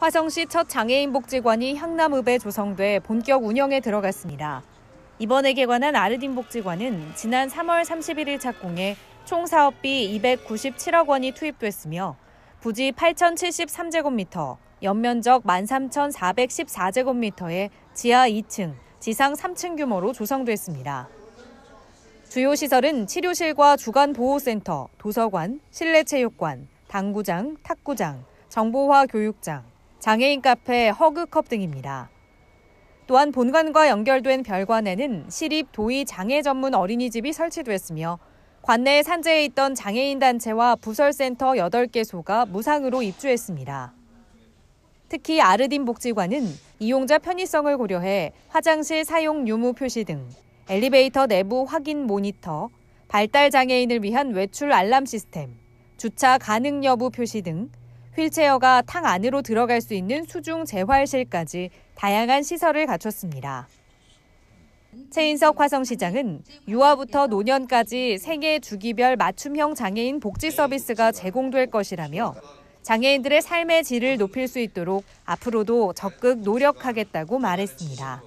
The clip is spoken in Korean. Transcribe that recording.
화성시 첫 장애인 복지관이 향남읍에 조성돼 본격 운영에 들어갔습니다. 이번에 개관한 아르딘 복지관은 지난 3월 31일 착공해 총 사업비 297억 원이 투입됐으며 부지 8,073제곱미터, 연면적 13,414제곱미터의 지하 2층, 지상 3층 규모로 조성됐습니다. 주요 시설은 치료실과 주간 보호센터, 도서관, 실내체육관, 당구장, 탁구장, 정보화 교육장, 장애인 카페 허그컵 등입니다. 또한 본관과 연결된 별관에는 시립 도의 장애 전문 어린이집이 설치됐으며 관내에 산재해 있던 장애인 단체와 부설센터 8개소가 무상으로 입주했습니다. 특히 아르딘 복지관은 이용자 편의성을 고려해 화장실 사용 유무 표시 등 엘리베이터 내부 확인 모니터, 발달 장애인을 위한 외출 알람 시스템, 주차 가능 여부 표시 등 휠체어가 탕 안으로 들어갈 수 있는 수중 재활실까지 다양한 시설을 갖췄습니다. 최인석 화성시장은 유아부터 노년까지 생애 주기별 맞춤형 장애인 복지 서비스가 제공될 것이라며 장애인들의 삶의 질을 높일 수 있도록 앞으로도 적극 노력하겠다고 말했습니다.